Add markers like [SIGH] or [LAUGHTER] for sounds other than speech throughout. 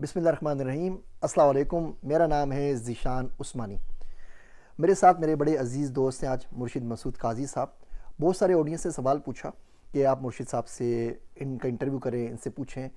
बिसमीम अल्लाम मेरा नाम है ज़िशान उस्मानी मेरे साथ मेरे बड़े अज़ीज़ दोस्त हैं आज मुर्शिद मसूद काजी साहब बहुत सारे ऑडियंस से सवाल पूछा कि आप मुर्शिद साहब से इनका इंटरव्यू करें इनसे पूछें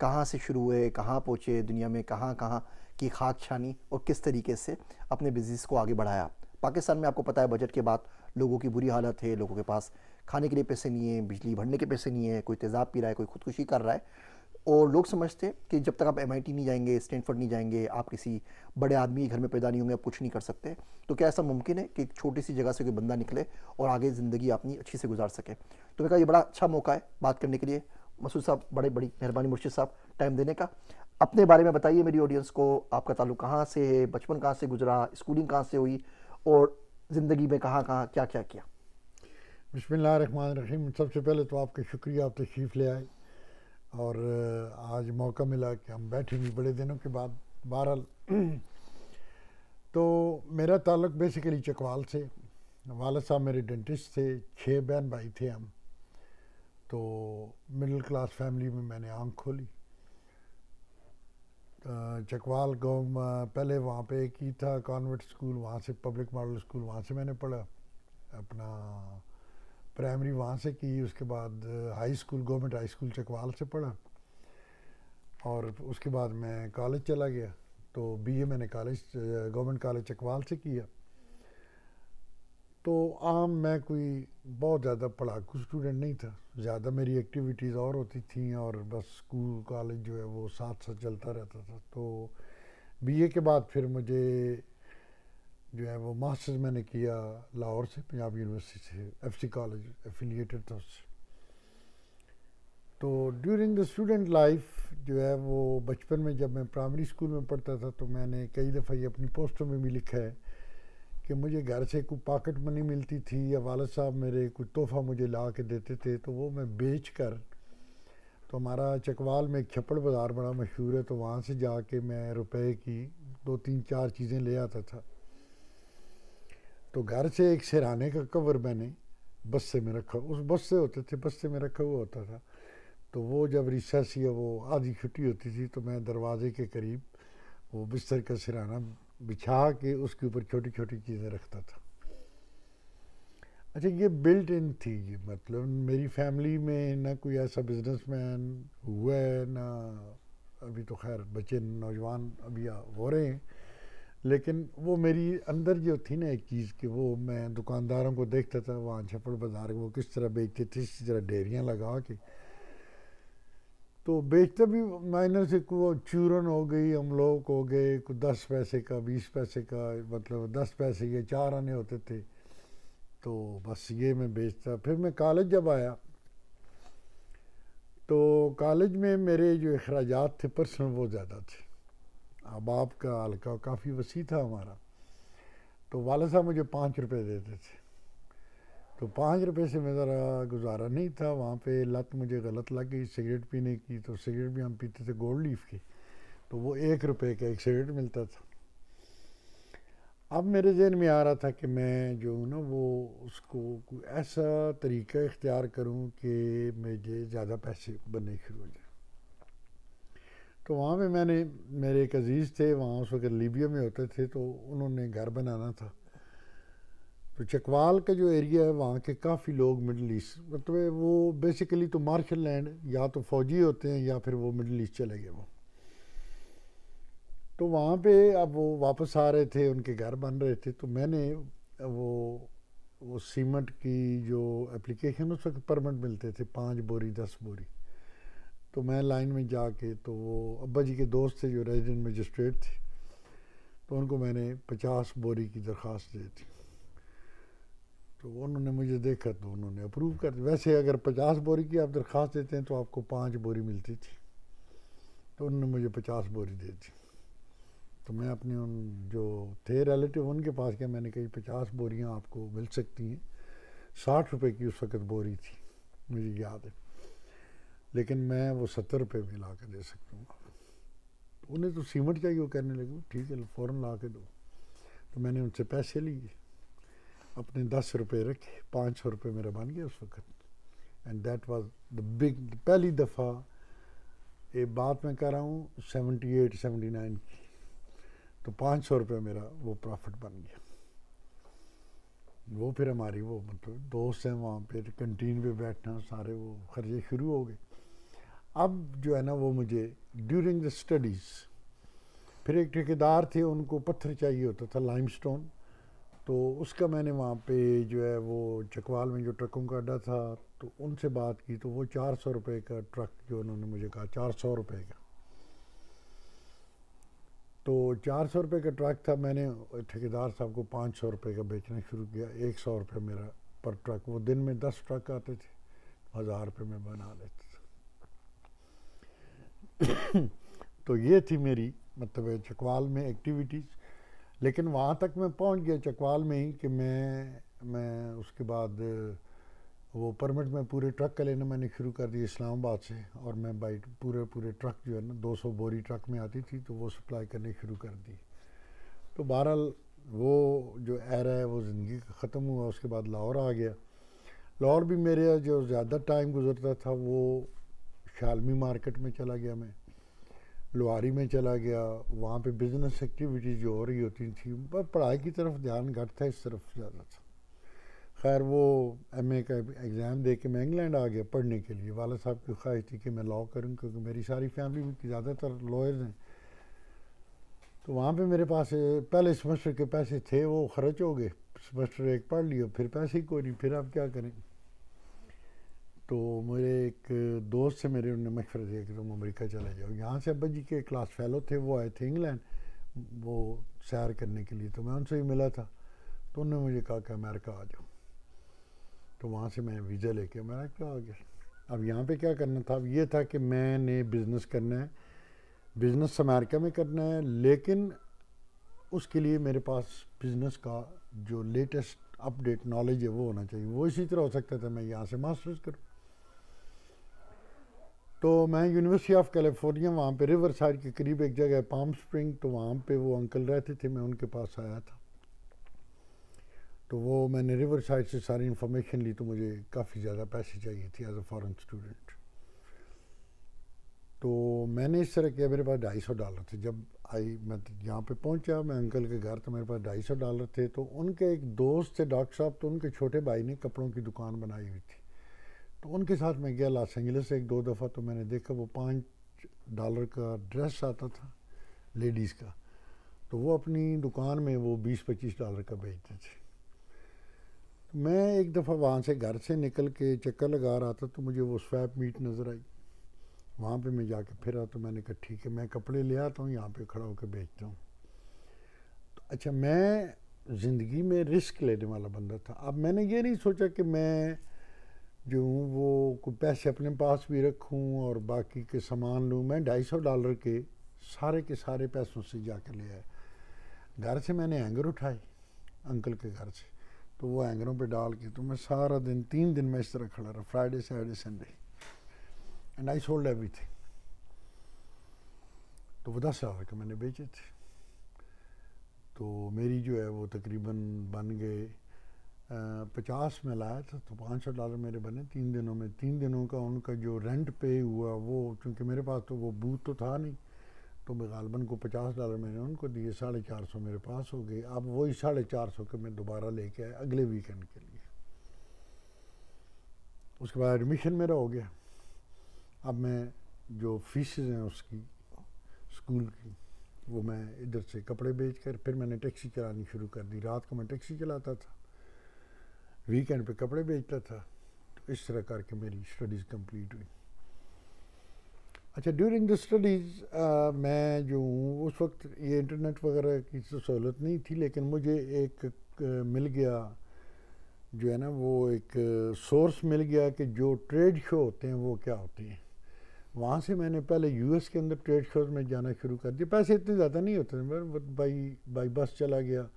कहाँ से शुरू हुए कहाँ पहुँचे दुनिया में कहाँ कहाँ की खाक छानी और किस तरीके से अपने बिज़नेस को आगे बढ़ाया पाकिस्तान में आपको पता है बजट के बाद लोगों की बुरी हालत है लोगों के पास खाने के लिए पैसे नहीं है बिजली भरने के पैसे नहीं है कोई तेज़ाब पी रहा है कोई खुदकुशी कर रहा है और लोग समझते हैं कि जब तक आप एम नहीं जाएंगे स्टैनफोर्ड नहीं जाएंगे आप किसी बड़े आदमी के घर में पैदा नहीं होंगे आप कुछ नहीं कर सकते तो क्या ऐसा मुमकिन है कि एक छोटी सी जगह से कोई बंदा निकले और आगे ज़िंदगी अपनी अच्छी से गुजार सके तो मैं कहा ये बड़ा अच्छा मौका है बात करने के लिए मसूद साहब बड़े बड़ी मेहरबानी मुर्शिद साहब टाइम देने का अपने बारे में बताइए मेरी ऑडियंस को आपका ताल्लुक कहाँ से है बचपन कहाँ से गुजरा स्कूलिंग कहाँ से हुई और ज़िंदगी में कहाँ कहाँ क्या क्या किया रहीम सबसे पहले तो आपका शुक्रिया आप तशरीफ़ ले आए और आज मौका मिला कि हम बैठेंगे बड़े दिनों के बाद बहरहाल तो मेरा ताल्लुक बेसिकली चकवाल से वाल साहब मेरे डेंटिस्ट थे छः बहन भाई थे हम तो मिडिल क्लास फैमिली में मैंने आँख खोली चकवाल गाँव पहले वहाँ पे एक ही था कॉन्वेंट स्कूल वहाँ से पब्लिक मॉडल स्कूल वहाँ से मैंने पढ़ा अपना प्राइमरी वहाँ से की उसके बाद high school government high school Chakwal से पढ़ा और उसके बाद मैं कॉलेज चला गया तो बीए मैंने कॉलेज गवर्नमेंट कॉलेज चकवाल से किया तो आम मैं कोई बहुत ज़्यादा पढ़ाकू स्टूडेंट नहीं था ज़्यादा मेरी एक्टिविटीज़ और होती थी और बस स्कूल कॉलेज जो है वो साथ साथ चलता रहता था तो बीए के बाद फिर मुझे जो है वो मास्टर्स मैंने किया लाहौर से पंजाब यूनिवर्सिटी से एफसी कॉलेज एफिलिएटेड था उससे तो ड्यूरिंग द स्टूडेंट लाइफ जो है वो बचपन में जब मैं प्राइमरी स्कूल में पढ़ता था तो मैंने कई दफ़ा ये अपनी पोस्टों में भी लिखा है कि मुझे घर से कोई पॉकेट मनी मिलती थी या वालद साहब मेरे कुछ तोहफ़ा मुझे ला के देते थे तो वो मैं बेच कर तो हमारा चकवाल में एक छप्पड़ बाज़ार बड़ा मशहूर है तो वहाँ से जाके मैं रुपए की दो तीन चार चीज़ें ले आता था तो घर से एक सिरहाने का कवर मैंने से में रखा उस बस से होते थे बस्से में रखा हुआ होता था तो वो जब रिसेस या वो आधी छुट्टी होती थी तो मैं दरवाजे के करीब वो बिस्तर का सिरहाना बिछा के उसके ऊपर छोटी छोटी चीज़ें रखता था अच्छा ये बिल्ट इन थी ये मतलब मेरी फैमिली में ना कोई ऐसा बिजनेसमैन हुआ है ना अभी तो खैर बच्चे नौजवान अभी हो रहे हैं लेकिन वो मेरी अंदर जो थी ना एक चीज़ कि वो मैं दुकानदारों को देखता था वहाँ छप्पड़ बाजार वो किस तरह बेचते थे इस तरह डेरियाँ लगा के तो बेचते भी माइनर से वो चूरन हो गई हम लोग हो गए कुछ दस पैसे का बीस पैसे का मतलब दस पैसे ये चार आने होते थे तो बस ये मैं बेचता फिर मैं कॉलेज जब आया तो कॉलेज में मेरे जो अखराज थे पर्सनल बहुत ज़्यादा थे अहबाब का हल्का काफ़ी वसी था हमारा तो वाले साहब मुझे पाँच रुपए देते थे तो पाँच रुपए से मैं ज़रा गुजारा नहीं था वहाँ पे लत मुझे गलत लग गई सिगरेट पीने की तो सिगरेट भी हम पीते थे गोल्ड लीफ की तो वो एक रुपए का एक सिगरेट मिलता था अब मेरे जहन में आ रहा था कि मैं जो हूँ ना वो उसको कोई ऐसा तरीका इख्तियार करूँ कि मुझे ज़्यादा पैसे बनने शुरू हो जाए तो वहाँ पे मैंने मेरे एक अज़ीज़ थे वहाँ उस वक्त लीबिया में होते थे तो उन्होंने घर बनाना था तो चकवाल का जो एरिया है वहाँ के काफ़ी लोग मिडल ईस्ट मतलब वो बेसिकली तो मार्शल लैंड या तो फ़ौजी होते हैं या फिर वो मिडल ईस्ट चले गए वो तो वहाँ पे अब वो वापस आ रहे थे उनके घर बन रहे थे तो मैंने वो वो सीमेंट की जो एप्लीकेशन उस वक्त परमिट मिलते थे पाँच बोरी दस बोरी तो मैं लाइन में जाके तो वो अब्बा जी के दोस्त थे जो रेजिडेंट मजिस्ट्रेट थे तो उनको मैंने पचास बोरी की दरख्वास्त दी थी तो उन्होंने मुझे देखा तो उन्होंने अप्रूव कर दिया वैसे अगर पचास बोरी की आप दरख्वास्त देते हैं तो आपको पाँच बोरी मिलती थी तो उन्होंने मुझे पचास बोरी दे दी तो मैं अपने उन जो थे रिलेटिव उनके पास गया मैंने कही पचास बोरियाँ आपको मिल सकती हैं साठ रुपये की उस वक्त बोरी थी मुझे याद है लेकिन मैं वो सत्तर रुपये में ला के दे सकता हूँ उन्हें तो सीमेंट चाहिए वो कहने लगे ठीक है फ़ौर ला के दो तो मैंने उनसे पैसे लिए अपने दस रुपये रखे पाँच सौ रुपये मेरा बन गया उस वक्त and that was the big पहली दफ़ा ये बात मैं कर रहा हूँ सेवेंटी एट सेवेंटी नाइन की तो पाँच सौ रुपये मेरा वो प्रॉफिट बन गया वो फिर हमारी वो मतलब दोस्त हैं वहाँ पर कंटीन पे बैठना सारे वो खर्चे शुरू हो गए अब जो है ना वो मुझे ड्यूरिंग द स्टडीज़ फिर एक ठेकेदार थे उनको पत्थर चाहिए होता था लाइमस्टोन तो उसका मैंने वहाँ पे जो है वो चकवाल में जो ट्रकों का अड्डा था तो उनसे बात की तो वो चार सौ रुपये का ट्रक जो उन्होंने मुझे कहा चार सौ रुपये का तो चार सौ रुपये का ट्रक था मैंने ठेकेदार साहब को पाँच सौ रुपये का बेचना शुरू किया एक सौ रुपये मेरा पर ट्रक वो दिन में दस ट्रक आते थे हज़ार रुपये में बना लेते थे [COUGHS] तो ये थी मेरी मतलब चकवाल में एक्टिविटीज़ लेकिन वहाँ तक मैं पहुँच गया चकवाल में ही कि मैं मैं उसके बाद वो परमिट में पूरे ट्रक का लेना मैंने शुरू कर दिया इस्लामाबाद से और मैं बाई पूरे पूरे ट्रक जो है ना 200 बोरी ट्रक में आती थी तो वो सप्लाई करनी शुरू कर दी तो बहरहाल वो जो एरा है वो ज़िंदगी का ख़त्म हुआ उसके बाद लाहौर आ गया लाहौर भी मेरे जो ज़्यादा टाइम गुजरता था वो शालमी मार्केट में चला गया मैं लोहारी में चला गया वहाँ पे बिजनेस एक्टिविटीज़ जो हो रही होती थी पर पढ़ाई की तरफ ध्यान घट था इस तरफ ज़्यादा था खैर वो एम ए का एग्ज़ाम दे के मैं इंग्लैंड आ गया पढ़ने के लिए वाला साहब की ख्वाहिश थी कि मैं लॉ करूँ क्योंकि मेरी सारी फैमिली में ज़्यादातर लॉयर्स हैं तो वहाँ पे मेरे पास पहले सेमेस्टर के पैसे थे वो खर्च हो गए सेमेस्टर एक पढ़ लियो फिर पैसे ही कोई नहीं फिर आप क्या करें तो मेरे एक दोस्त से मेरे उन्होंने मशवरा दिया कि तुम तो अमेरिका चले जाओ यहाँ से अब्बा जी के क्लास फेलो थे वो आए थे इंग्लैंड वो सैर करने के लिए तो मैं उनसे ही मिला था तो उन्होंने मुझे कहा कि अमेरिका आ जाओ तो वहाँ से मैं वीज़ा लेके अमेरिका आ गया अब यहाँ पे क्या करना था अब ये था कि मैंने बिज़नेस करना है बिज़नेस अमेरिका में करना है लेकिन उसके लिए मेरे पास बिज़नेस का जो लेटेस्ट अपडेट नॉलेज है वो होना चाहिए वो इसी तरह हो सकता था मैं यहाँ से मास्टर्स करूँ तो मैं यूनिवर्सिटी ऑफ कैलिफोर्निया वहाँ पे रिवर साइड के करीब एक जगह पाम स्प्रिंग तो वहाँ पे वो अंकल रहते थे मैं उनके पास आया था तो वो मैंने रिवर साइड से सारी इन्फॉर्मेशन ली तो मुझे काफ़ी ज़्यादा पैसे चाहिए थे एज अ फॉरन स्टूडेंट तो मैंने इस तरह किया मेरे पास ढाई सौ डॉलर थे जब आई मैं यहाँ पे पहुँचा मैं अंकल के घर तो मेरे पास ढाई सौ डॉलर थे तो उनके एक दोस्त थे डॉक्टर साहब तो उनके छोटे भाई ने कपड़ों की दुकान बनाई हुई थी तो उनके साथ मैं गया लॉस एंजलिस एक दो दफ़ा तो मैंने देखा वो पाँच डॉलर का ड्रेस आता था लेडीज़ का तो वो अपनी दुकान में वो बीस पच्चीस डॉलर का बेचते थे मैं एक दफ़ा वहाँ से घर से निकल के चक्कर लगा रहा था तो मुझे वो स्वैप मीट नज़र आई वहाँ पे मैं जाके फिरा तो मैंने कहा ठीक है मैं कपड़े ले आता हूँ यहाँ पे खड़ा होकर बेचता हूँ तो अच्छा मैं ज़िंदगी में रिस्क लेने वाला बंदा था अब मैंने ये नहीं सोचा कि मैं जो हूँ वो पैसे अपने पास भी रखूँ और बाकी के सामान लूँ मैं ढाई सौ डॉलर के सारे के सारे पैसों से जा कर ले आया घर से मैंने एंगर उठाए अंकल के घर से तो वो एंगरों पे डाल के तो मैं सारा दिन तीन दिन में इस तरह खड़ा रहा Friday Saturday Sunday and I sold everything तो वो दस हज़ार के मैंने बेचे थे तो मेरी जो है वो तकरीबन बन गए पचास में लाया था तो पाँच सौ डॉलर मेरे बने तीन दिनों में तीन दिनों का उनका जो रेंट पे हुआ वो क्योंकि मेरे पास तो वो बूथ तो था नहीं तो मैं गालबन को पचास डॉलर मैंने उनको दिए साढ़े चार सौ मेरे पास हो गए अब वही साढ़े चार सौ के मैं दोबारा लेके आया अगले वीकेंड के लिए उसके बाद एडमिशन मेरा हो गया अब मैं जो फीस हैं उसकी स्कूल की वो मैं इधर से कपड़े बेच कर फिर मैंने टैक्सी चलानी शुरू कर दी रात को मैं टैक्सी चलाता था वीकेंड पे कपड़े बेचता था तो इस तरह करके मेरी स्टडीज़ कंप्लीट हुई अच्छा ड्यूरिंग द स्टडीज़ मैं जो हूँ उस वक्त ये इंटरनेट वगैरह की तो सहूलत नहीं थी लेकिन मुझे एक मिल गया जो है ना वो एक सोर्स मिल गया कि जो ट्रेड शो होते हैं वो क्या होते हैं वहाँ से मैंने पहले यूएस के अंदर ट्रेड शोज में जाना शुरू कर दिया पैसे इतने ज़्यादा नहीं होते थे बाई बाई बस चला गया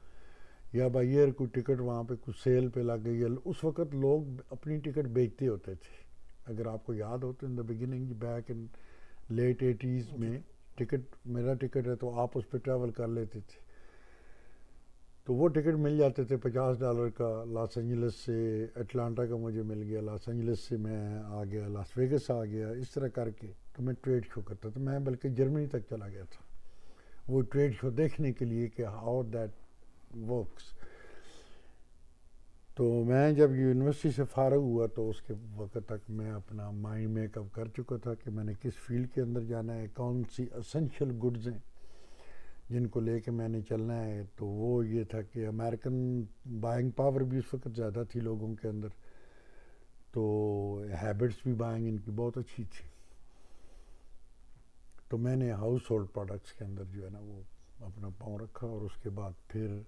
या भाई एयर कोई टिकट वहाँ पे कुछ सेल पे लग गई है उस वक्त लोग अपनी टिकट बेचते होते थे अगर आपको याद हो तो in the beginning back in late eighties में टिकट मेरा टिकट है तो आप उस पर ट्रैवल कर लेते थे तो वो टिकट मिल जाते थे पचास डॉलर का लॉस एंजल्स से अटलांटा का मुझे मिल गया लॉस एंजल्स से मैं आ गया लास वेगस आ गया इस तरह करके तो मैं ट्रेड शो करता था मैं बल्कि जर्मनी तक चला गया था वो ट्रेड शो देखने के लिए कि हाउ दैट वर्क्स तो मैं जब यूनिवर्सिटी से फारग हुआ तो उसके वक्त तक मैं अपना माइंड मेकअप कर चुका था कि मैंने किस फील्ड के अंदर जाना है कौन सी असेंशियल गुड्स हैं जिनको लेके मैंने चलना है तो वो ये था कि अमेरिकन बाइंग पावर भी उस वक्त ज़्यादा थी लोगों के अंदर तो हैबिट्स भी बाइंग इनकी बहुत अच्छी थी तो मैंने हाउस होल्ड प्रोडक्ट्स के अंदर जो है ना वो अपना पाँव रखा और उसके बाद फिर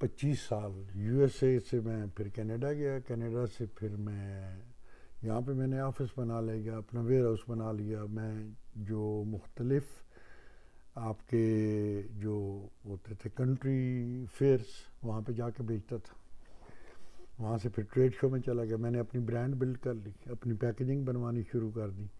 पच्चीस साल यूएसए से मैं फिर कनाडा गया कनाडा से फिर मैं यहाँ पे मैंने ऑफिस बना लिया अपना वेयर हाउस बना लिया मैं जो मुख्तलफ़ आपके जो होते थे कंट्री फेयर्स वहाँ पे जाके बेचता था वहाँ से फिर ट्रेड शो में चला गया मैंने अपनी ब्रांड बिल्ड कर ली अपनी पैकेजिंग बनवानी शुरू कर दी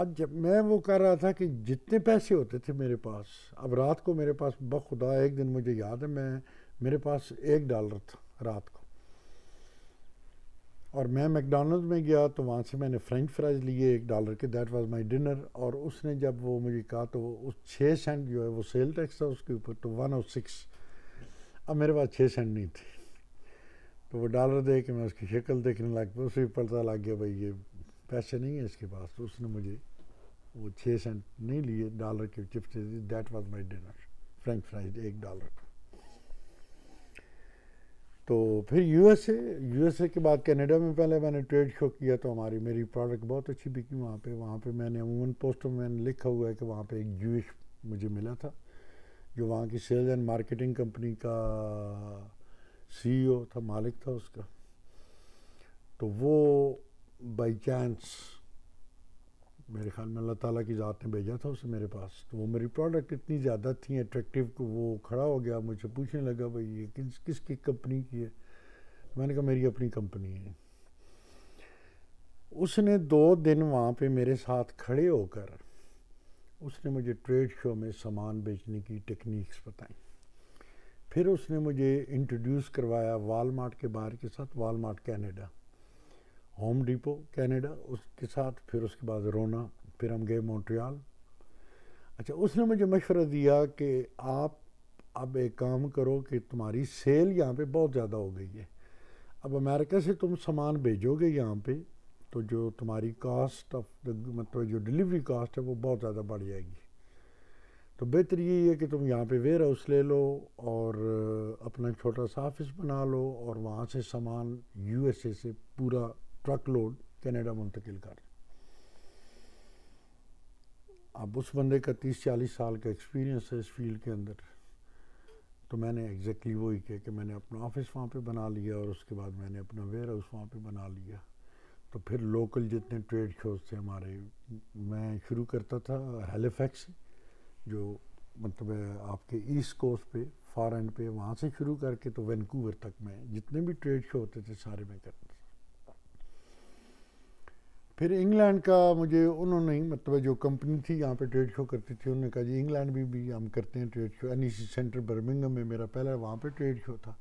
आज जब मैं वो कर रहा था कि जितने पैसे होते थे मेरे पास अब रात को मेरे पास बखुदा एक दिन मुझे याद है मैं मेरे पास एक डॉलर था रात को और मैं मैकडोनल्ड में गया तो वहाँ से मैंने फ्रेंच फ्राइज लिए एक डॉलर के दैट वाज माय डिनर और उसने जब वो मुझे कहा तो उस छः सेंट जो है वो सेल टैक्स था उसके ऊपर तो वन और सिक्स अब मेरे पास छः सेंट नहीं थी तो वो डॉलर दे के मैं उसकी शक्ल देखने लग गया उसे भी पता लग गया भाई ये पैसे नहीं है इसके पास तो उसने मुझे वो छः सेंट नहीं लिए डॉलर के chips that was my dinner French fries एक डॉलर तो फिर यूएसए यूएसए के बाद कनाडा में पहले मैंने ट्रेड शो किया तो हमारी मेरी प्रोडक्ट बहुत अच्छी बिकी वहाँ पे वहाँ पे मैंने अमूमन पोस्ट में मैंने लिखा हुआ है कि वहाँ पे एक जूश मुझे मिला था जो वहाँ की सेल्स एंड मार्केटिंग कंपनी का सीईओ e था मालिक था उसका तो वो बाई चांस मेरे ख्याल में अल्लाह ताला की ज़ात ने भेजा था उसे मेरे पास तो वो मेरी प्रोडक्ट इतनी ज़्यादा थी अट्रैक्टिव को वो खड़ा हो गया मुझे पूछने लगा भाई ये किस किसकी कंपनी की है तो मैंने कहा मेरी अपनी कंपनी है उसने दो दिन वहाँ पे मेरे साथ खड़े होकर उसने मुझे ट्रेड शो में सामान बेचने की टेक्निक्स बताई फिर उसने मुझे इंट्रोड्यूस करवाया वालमार्ट के बाहर के साथ Walmart Canada Home Depot Canada उसके साथ फिर उसके बाद रोना फिर हम गए मॉन्ट्रियाल अच्छा उसने मुझे मशवरा दिया कि आप अब एक काम करो कि तुम्हारी सेल यहाँ पे बहुत ज़्यादा हो गई है अब अमेरिका से तुम सामान भेजोगे यहाँ पे तो जो तुम्हारी कास्ट ऑफ द मतलब जो डिलीवरी कास्ट है वो बहुत ज़्यादा बढ़ जाएगी तो बेहतर यही है कि तुम यहाँ पे वेयर हाउस ले लो और अपना छोटा सा ऑफिस बना लो और वहाँ से सामान यूएसए से पूरा ट्रक लोड कनाडा मुंतकिल कर अब उस बंदे का तीस चालीस साल का एक्सपीरियंस है इस फील्ड के अंदर तो मैंने एग्जैक्टली वही किया कि मैंने अपना ऑफिस वहाँ पे बना लिया और उसके बाद मैंने अपना वेयर हाउस वहाँ पे बना लिया तो फिर लोकल जितने ट्रेड शोज थे हमारे मैं शुरू करता था हेलीफैक्स जो मतलब आपके ईस्ट कोस्ट पे एंड पे वहाँ से शुरू करके तो वैनकूवर तक मैं जितने भी ट्रेड शो होते थे सारे मैं करता फिर इंग्लैंड का मुझे उन्होंने ही मतलब जो कंपनी थी यहाँ पे ट्रेड शो करती थी उन्होंने कहा जी इंग्लैंड भी भी हम करते हैं trade show N centre Birmingham में मेरा पहला वहाँ पे ट्रेड शो था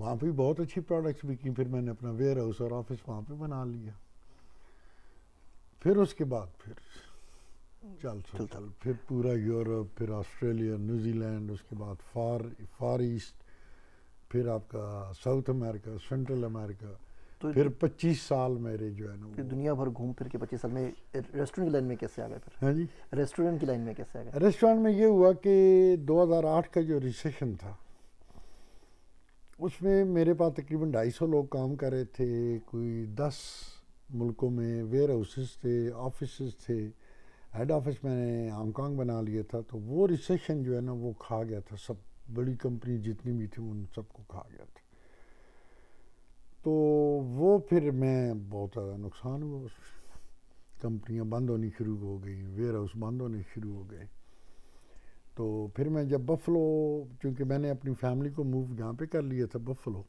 वहाँ पे बहुत अच्छी प्रोडक्ट्स भी की फिर मैंने अपना वेयर हाउस और ऑफिस वहाँ पे बना लिया फिर उसके बाद फिर चल चल चल फिर पूरा यूरोप फिर ऑस्ट्रेलिया न्यूजीलैंड उसके बाद फार फार ईस्ट फिर आपका साउथ अमेरिका सेंट्रल अमेरिका तो फिर 25 साल मेरे जो है ना दुनिया भर घूम फिर के 25 साल में रेस्टोरेंट की लाइन में कैसे आ गए फिर हाँ जी रेस्टोरेंट की लाइन में कैसे आ गए रेस्टोरेंट में ये हुआ कि 2008 का जो रिसेशन था उसमें मेरे पास तकरीबन 250 लोग काम कर रहे थे कोई 10 मुल्कों में वेयर हाउसेस थे ऑफिस थे हेड ऑफिस मैंने हांगकॉन्ग बना लिया था तो वो रिसेशन जो है ना वो खा गया था सब बड़ी कंपनी जितनी भी थी उन सबको खा गया था तो वो फिर मैं बहुत ज़्यादा नुकसान हुआ उस कंपनियाँ बंद होनी शुरू हो गई वेयर हाउस बंद होने शुरू हो गए तो फिर मैं जब बफलो क्योंकि मैंने अपनी फैमिली को मूव यहाँ पे कर लिया था बफलो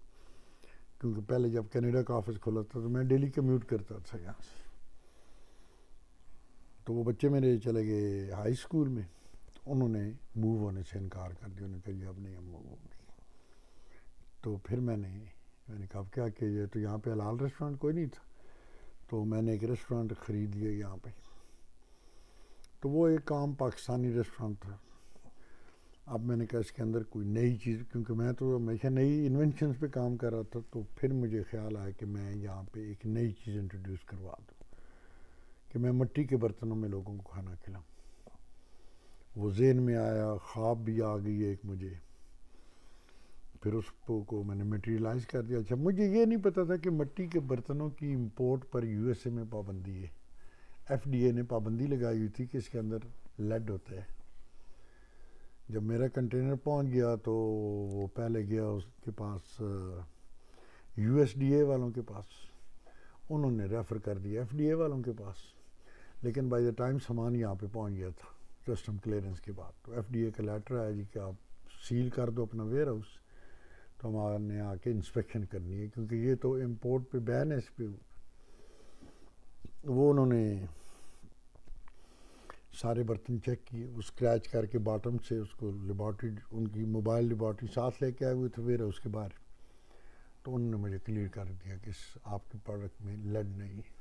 क्योंकि पहले जब कनाडा का ऑफिस खुला था तो मैं डेली कम्यूट करता था यहाँ से तो वो बच्चे मेरे चले गए हाई स्कूल में उन्होंने मूव होने से इनकार कर दिया उन्होंने कहा अब नहीं हम मूव होंगे तो फिर मैंने मैंने कहा क्या कि ये तो यहाँ पे हलाल रेस्टोरेंट कोई नहीं था तो मैंने एक रेस्टोरेंट ख़रीद लिया यहाँ पे तो वो एक आम पाकिस्तानी रेस्टोरेंट था अब मैंने कहा इसके अंदर कोई नई चीज़ क्योंकि मैं तो हमेशा नई इन्वेंशन पे काम कर रहा था तो फिर मुझे ख्याल आया कि मैं यहाँ पे एक नई चीज़ इंट्रोड्यूस करवा दूँ कि मैं मिट्टी के बर्तनों में लोगों को खाना खिलाऊँ वो जेन में आया ख्वाब भी आ गई एक मुझे फिर उसको को मैंने मटेरियलाइज कर दिया अच्छा मुझे ये नहीं पता था कि मिट्टी के बर्तनों की इम्पोर्ट पर यू में पाबंदी है एफ ने पाबंदी लगाई हुई थी कि इसके अंदर लेड होता है जब मेरा कंटेनर पहुंच गया तो वो पहले गया उसके पास यू uh, वालों के पास उन्होंने रेफ़र कर दिया एफ वालों के पास लेकिन बाय द टाइम सामान यहाँ पे पहुँच गया था कस्टम क्लियरेंस के बाद तो एफडीए का लेटर आया जी कि आप सील कर दो अपना वेयर हाउस तो हमारे आके इंस्पेक्शन करनी है क्योंकि ये तो इम्पोर्ट पे बैन है इस पर वो उन्होंने सारे बर्तन चेक किए वो स्क्रैच करके बॉटम से उसको लेबॉर्ट्री उनकी मोबाइल लिबॉटरी साथ लेके आए हुए थे वेरा उसके बाहर तो उन्होंने मुझे क्लियर कर दिया कि इस आपके प्रोडक्ट में लेड नहीं है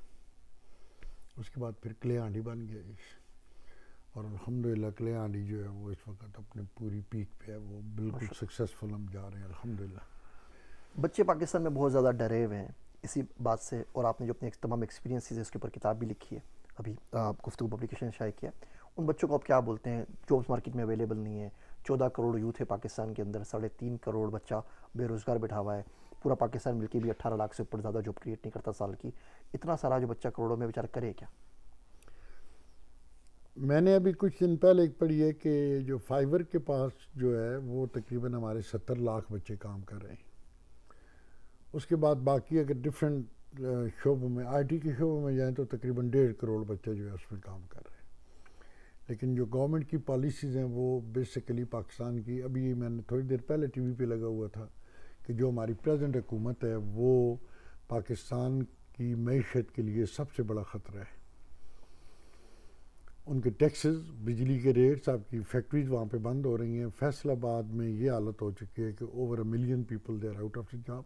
उसके बाद फिर क्ले आंडी बन गया और अलहमदिल्ला कल्याणी जो है वो इस वक्त अपने पूरी पीक पे है वो बिल्कुल सक्सेसफुल हम जा रहे हैं अलहमदिल्ला बच्चे पाकिस्तान में बहुत ज़्यादा डरे हुए हैं इसी बात से और आपने जो अपने तमाम एक्सपीरियंसिस है उसके ऊपर किताब भी लिखी है अभी गुफ्तु पब्लिकेशन शायद किया उन बच्चों को आप क्या बोलते हैं जॉब्स मार्केट में अवेलेबल नहीं है चौदह करोड़ यूथ है पाकिस्तान के अंदर साढ़े तीन करोड़ बच्चा बेरोज़गार बैठा हुआ है पूरा पाकिस्तान मिलकर भी अट्ठारह लाख से ऊपर ज़्यादा जॉब क्रिएट नहीं करता साल की इतना सारा जो बच्चा करोड़ों में बेचारा करे क्या मैंने अभी कुछ दिन पहले एक पढ़ी है कि जो फाइबर के पास जो है वो तकरीबन हमारे सत्तर लाख बच्चे काम कर रहे हैं उसके बाद बाकी अगर डिफरेंट शोबों में आईटी के शोबों में जाएँ तो तकरीबन डेढ़ करोड़ बच्चे जो है उसमें काम कर रहे हैं लेकिन जो गवर्नमेंट की पॉलिसीज़ हैं वो बेसिकली पाकिस्तान की अभी मैंने थोड़ी देर पहले टी वी लगा हुआ था कि जो हमारी प्रज़ेंट हुकूमत है वो पाकिस्तान की मीशत के लिए सबसे बड़ा ख़तरा है उनके टैक्सेस बिजली के रेट्स आपकी फैक्ट्रीज वहाँ पे बंद हो रही हैं फैसलाबाद में ये हालत हो चुकी है कि over a million people there out of the job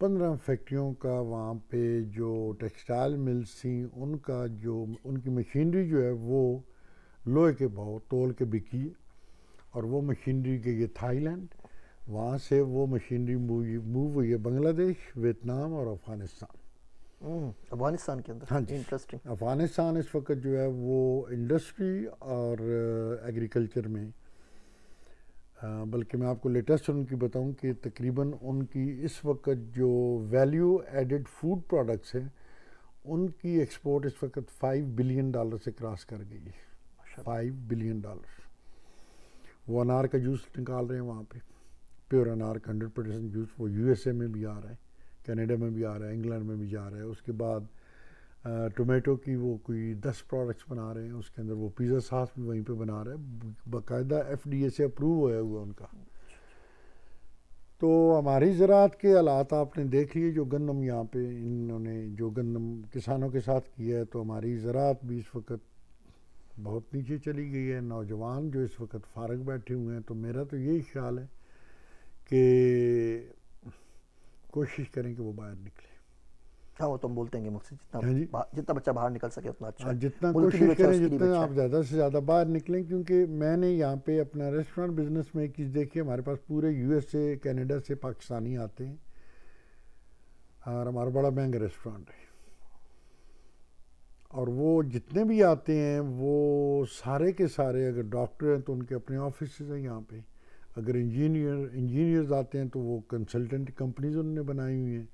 पंद्रह फैक्ट्रियों का वहाँ पे जो टेक्सटाइल मिल्स थी उनका जो उनकी मशीनरी जो है वो लोहे के भाव तोल के बिकी है और वो मशीनरी के ये थाईलैंड वहाँ से वो मशीनरी मूव हुई है बांग्लादेश वियतनाम और अफ़गानिस्तान अफगानिस्तान hmm. के अंदर हाँ जी इंटरेस्टिंग अफगानिस्तान इस वक्त जो है वो इंडस्ट्री और एग्रीकल्चर uh, में uh, बल्कि मैं आपको लेटेस्ट उनकी बताऊं कि तकरीबन उनकी इस वक्त जो वैल्यू एडेड फूड प्रोडक्ट्स हैं उनकी एक्सपोर्ट इस वक्त फाइव बिलियन डॉलर से क्रॉस कर गई है फाइव बिलियन डॉलर वो अनार का जूस निकाल रहे हैं वहाँ पे प्योर अनार का हंड्रेड परसेंट जूस वो यूएसए में भी आ रहा है कनाडा में भी आ रहा है इंग्लैंड में भी जा रहा है उसके बाद टोमेटो की वो कोई दस प्रोडक्ट्स बना रहे हैं उसके अंदर वो पिज़्ज़ा सास भी वहीं पे बना रहे हैं बाकायदा एफ डी ए से अप्रूव होया हुआ उनका तो हमारी ज़रात के हालात आपने देख लिए जो गंदम यहाँ पे इन्होंने जो गंदम किसानों के साथ किया है तो हमारी ज़रात भी इस वक्त बहुत नीचे चली गई है नौजवान जो इस वक्त फारग बैठे हुए हैं तो मेरा तो यही ख्याल है कि कोशिश करें कि वो बाहर निकले हाँ वो तो हम बोलते हैं मुझसे जितना हाँ जितना बच्चा बाहर निकल सके उतना अच्छा हाँ, जितना कोशिश करें जितना आप ज़्यादा से ज़्यादा बाहर निकलें क्योंकि मैंने यहाँ पे अपना रेस्टोरेंट बिजनेस में एक चीज़ देखी हमारे पास पूरे एस से कैनेडा से पाकिस्तानी आते हैं और हमारा बड़ा महंगा रेस्टोरेंट है और वो जितने भी आते हैं वो सारे के सारे अगर डॉक्टर हैं तो उनके अपने ऑफिस हैं यहाँ पे अगर इंजीनियर इंजीनियर्स आते हैं तो वो कंसल्टेंट कंपनीज उन्होंने बनाई हुई हैं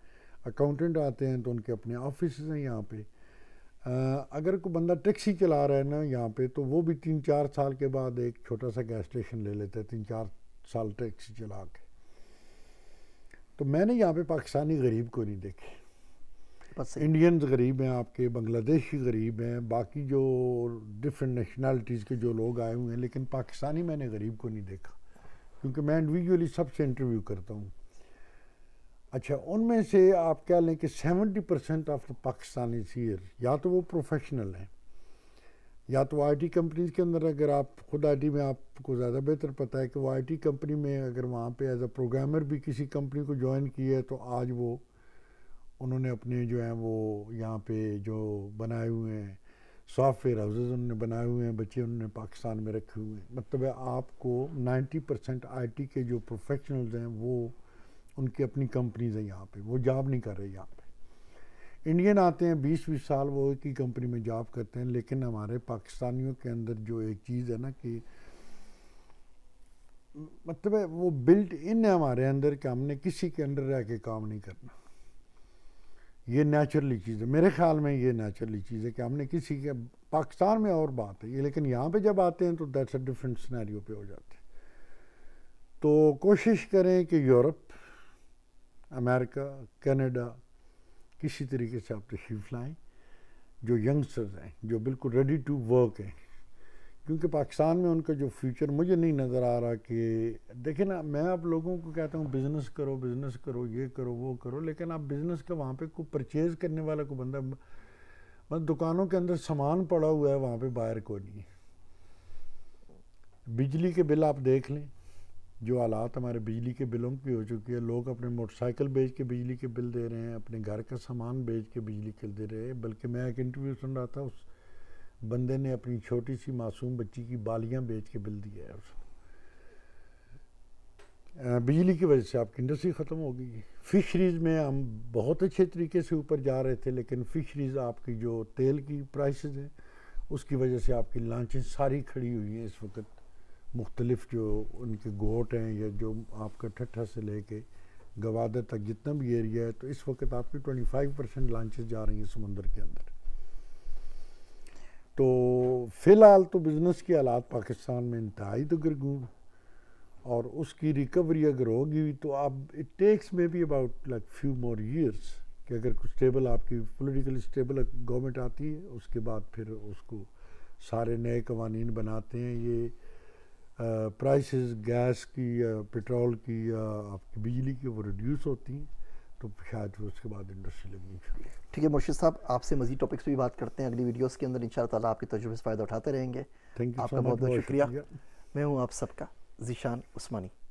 अकाउंटेंट आते हैं तो उनके अपने ऑफिस हैं यहाँ पे आ, अगर कोई बंदा टैक्सी चला रहा है ना यहाँ पे तो वो भी तीन चार साल के बाद एक छोटा सा गैस स्टेशन ले लेता है तीन चार साल टैक्सी चला के तो मैंने यहाँ पे पाकिस्तानी गरीब को नहीं देखे बस इंडियन गरीब हैं आपके बांग्लादेशी गरीब हैं बाकी जो डिफरेंट नेशनैलिटीज़ के जो लोग आए हुए हैं लेकिन पाकिस्तानी मैंने गरीब को नहीं देखा क्योंकि मैं इंडिविजुअली सबसे इंटरव्यू करता हूँ अच्छा उनमें से आप कह लें कि seventy percent of the Pakistani सीयर या तो वो प्रोफेशनल हैं या तो आईटी कंपनीज के अंदर अगर आप खुद आईटी में आपको ज़्यादा बेहतर पता है कि वो आईटी कंपनी में अगर वहाँ पे एज अ प्रोग्रामर भी किसी कंपनी को ज्वाइन किया है तो आज वो उन्होंने अपने जो हैं वो यहाँ पे जो बनाए हुए हैं सॉफ्टवेयर हाउसेज उन्होंने बनाए हुए हैं बच्चे उन्होंने पाकिस्तान में रखे हुए हैं मतलब आपको 90 परसेंट आई के जो प्रोफेशनल्स हैं वो उनकी अपनी कंपनीज हैं यहाँ पे वो जॉब नहीं कर रहे यहाँ पे इंडियन आते हैं बीस बीस साल वो एक ही कंपनी में जॉब करते हैं लेकिन हमारे पाकिस्तानियों के अंदर जो एक चीज़ है ना कि मतलब वो बिल्ट इन है हमारे अंदर कि हमने किसी के अंडर रह के काम नहीं करना ये नेचुरली चीज़ है मेरे ख्याल में ये नेचुरली चीज़ है कि हमने किसी के पाकिस्तान में और बात है ये लेकिन यहाँ पे जब आते हैं तो दैट्स अ डिफरेंट सिनेरियो पे हो जाते हैं तो कोशिश करें कि यूरोप अमेरिका कनाडा किसी तरीके से आप तशीफ लाएँ जो यंगस्टर्स हैं जो बिल्कुल रेडी टू वर्क हैं क्योंकि पाकिस्तान में उनका जो फ्यूचर मुझे नहीं नज़र आ रहा कि देखिए ना मैं आप लोगों को कहता हूँ बिज़नेस करो बिज़नेस करो ये करो वो करो लेकिन आप बिज़नेस का वहाँ पे कोई परचेज़ करने वाला कोई बंदा मतलब दुकानों के अंदर सामान पड़ा हुआ है वहाँ पे बाहर कोई नहीं बिजली के बिल आप देख लें जो हालात हमारे बिजली के बिलों की हो चुकी है लोग अपने मोटरसाइकिल बेच के बिजली के बिल दे रहे हैं अपने घर का सामान बेच के बिजली के दे रहे हैं बल्कि मैं एक इंटरव्यू सुन रहा था उस बंदे ने अपनी छोटी सी मासूम बच्ची की बालियां बेच के बिल दिया है बिजली की वजह से आपकी इंडस्ट्री ख़त्म हो गई फिशरीज़ में हम बहुत अच्छे तरीके से ऊपर जा रहे थे लेकिन फिशरीज़ आपकी जो तेल की प्राइसेस हैं उसकी वजह से आपकी लांचें सारी खड़ी हुई हैं इस वक्त मुख्तलिफ जो उनके गोट हैं या जो आपका ठट्ठा से लेके गवादर तक जितना भी एरिया है तो इस वक्त आपकी 25 परसेंट लांचें जा रही हैं समुंदर के अंदर तो फ़िलहाल तो बिज़नेस के हालात पाकिस्तान में इंतहाई तगरगून तो और उसकी रिकवरी अगर होगी तो अब it takes maybe about like few more years कि अगर कुछ स्टेबल आपकी पोलिटिकली स्टेबल गवर्नमेंट आती है उसके बाद फिर उसको सारे नए कवानीन बनाते हैं ये प्राइसेस गैस की या पेट्रोल की या आपकी बिजली की वो रिड्यूस होती हैं तो शायद उसके बाद इंडस्ट्री लगनी शुरू ठीक है मुर्शिद साहब आपसे मजीद टॉपिक्स भी बात करते हैं अगली वीडियोस के अंदर इन ताला आपके तजुर्बे से फ़ायदा उठाते रहेंगे थैंक यू आपका बहुत बहुत शुक्रिया मैं हूँ आप सबका जीशान उस्मानी